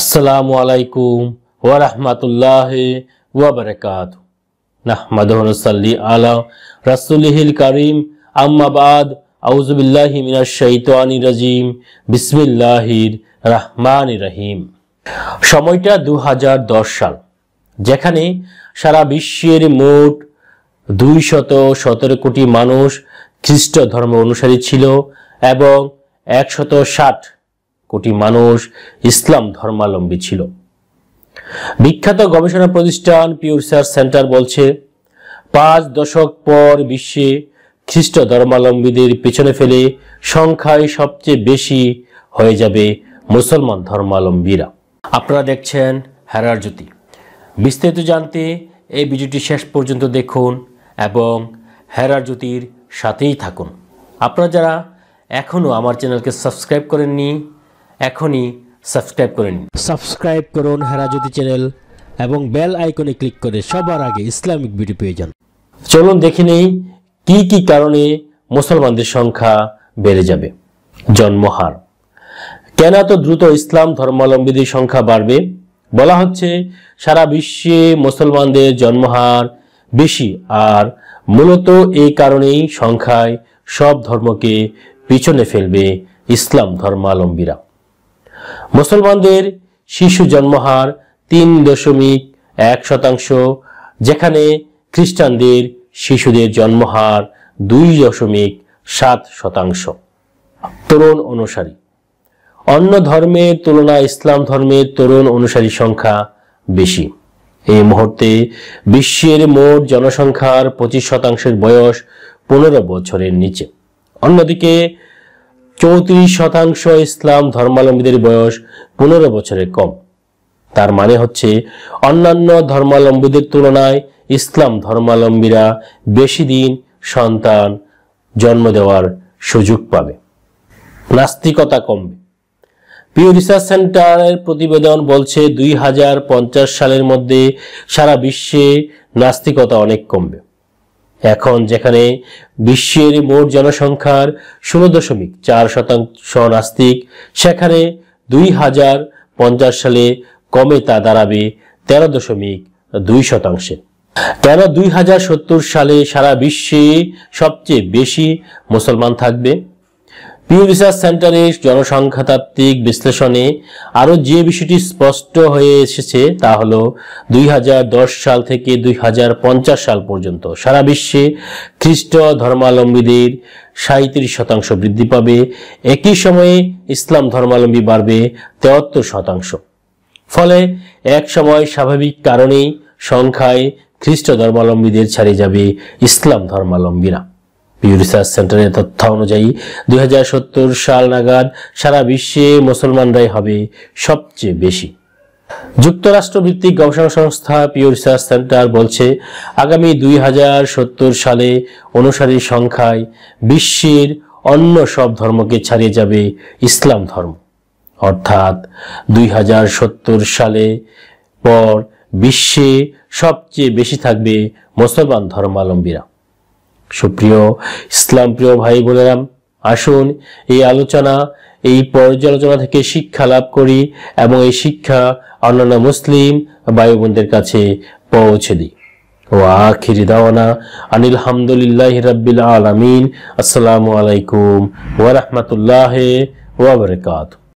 আসসালামু আলাইকুম ওয়ারহমাতুল্লাহ ওয়াবারাকাত নাহমাদহনসাল্লি আলা রাসুলিহিল করিম আম্মাবাদ আউজুবিল্লাহি মিনাশ শাইতানি রাজিম বিসমিল্লাহির রহমান রহিম সময়টা দু সাল যেখানে সারা বিশ্বের মোট দুই শত সতেরো কোটি মানুষ খ্রিস্ট ধর্ম অনুসারী ছিল এবং একশত ষাট কোটি মানুষ ইসলাম ধর্মাবলম্বী ছিল বিখ্যাত গবেষণা প্রতিষ্ঠান পিউ সেন্টার বলছে পাঁচ দশক পর বিশ্বে খ্রিস্ট ধর্মালম্বীদের পেছনে ফেলে সংখ্যায় সবচেয়ে বেশি হয়ে যাবে মুসলমান ধর্মাবলম্বীরা আপনারা দেখছেন হেরার জ্যোতি বিস্তারিত জানতে এই ভিডিওটি শেষ পর্যন্ত দেখুন এবং হেরার জ্যোতির সাথেই থাকুন আপনারা যারা এখনও আমার চ্যানেলকে সাবস্ক্রাইব করেননি এখনই সাবস্ক্রাইব করে নিন সাবস্ক্রাইব করুন হেরাজ্যোতি চ্যানেল এবং বেল আইকনে ক্লিক করে সবার আগে ইসলামিক ভিডিও পেয়ে যান চলুন দেখে নেই কি কি কারণে মুসলমানদের সংখ্যা বেড়ে যাবে জন্মহার কেন এত দ্রুত ইসলাম ধর্মাবলম্বীদের সংখ্যা বাড়বে বলা হচ্ছে সারা বিশ্বে মুসলমানদের জন্মহার বেশি আর মূলত এই কারণেই সংখ্যায় সব ধর্মকে পিছনে ফেলবে ইসলাম ধর্মাবলম্বীরা মুসলমানদের শিশু জন্মহার তিন দশমিক এক শতাংশ যেখানে খ্রিস্টানদের শিশুদের জন্মহার দুই দশমিক সাত শতাংশ তরুণ অনুসারী অন্য ধর্মের তুলনায় ইসলাম ধর্মের তরুণ অনুসারী সংখ্যা বেশি এই মুহূর্তে বিশ্বের মোট জনসংখ্যার পঁচিশ শতাংশের বয়স পনেরো বছরের নিচে অন্যদিকে চৌত্রিশ শতাংশ ইসলাম ধর্মালম্বীদের বয়স পনেরো বছরের কম তার মানে হচ্ছে অন্যান্য ধর্মালম্বীদের তুলনায় ইসলাম ধর্মালম্বীরা বেশি দিন সন্তান জন্ম দেওয়ার সুযোগ পাবে নাস্তিকতা কমবে প্রিয় রিসার্চ সেন্টারের প্রতিবেদন বলছে দুই সালের মধ্যে সারা বিশ্বে নাস্তিকতা অনেক কমবে এখন যেখানে বিশ্বের মোট জনসংখ্যার ষোলো দশমিক চার শতাংশ নাস্তিক সেখানে দুই হাজার পঞ্চাশ সালে কমে তা দাঁড়াবে তেরো দশমিক দুই শতাংশে কেন দুই সালে সারা বিশ্বে সবচেয়ে বেশি মুসলমান থাকবে পিউ রিসার্চ সেন্টারের জনসংখ্যাতাত্ত্বিক বিশ্লেষণে আরও যে বিষয়টি স্পষ্ট হয়ে এসেছে তা হল দুই সাল থেকে দুই সাল পর্যন্ত সারা বিশ্বে খ্রিস্ট ধর্মাবলম্বীদের সাঁত্রিশ শতাংশ বৃদ্ধি পাবে একই সময়ে ইসলাম ধর্মাবলম্বী বাড়বে তেয়াত্তর শতাংশ ফলে এক সময় স্বাভাবিক কারণেই সংখ্যায় খ্রিস্ট ধর্মাবলম্বীদের ছাড়িয়ে যাবে ইসলাম ধর্মাবলম্বীরা রিসার্চ সেন্টারের তথ্য অনুযায়ী দুই সাল নাগাদ সারা বিশ্বে মুসলমানরাই হবে সবচেয়ে বেশি যুক্তরাষ্ট্রভিত্তিক গবেষণা সংস্থা পিও রিসার্চ সেন্টার বলছে আগামী দুই সালে অনুসারীর সংখ্যায় বিশ্বের অন্য সব ধর্মকে ছাড়িয়ে যাবে ইসলাম ধর্ম অর্থাৎ দুই সালে পর বিশ্বে সবচেয়ে বেশি থাকবে মুসলমান ধর্মাবলম্বীরা সুপ্রিয় ইসলাম প্রিয় ভাই বোনেরাম আসুন এই আলোচনা এই পর্যালোচনা থেকে শিক্ষা লাভ করি এবং এই শিক্ষা অন্যান্য মুসলিম ভাই বোনদের কাছে পৌঁছে দিই ও আখির দাওয়ানা আনিল হামদুলিল্লাহ রব্বিল আলমিন আসসালামু আলাইকুম ওয়া বারাকাতুহু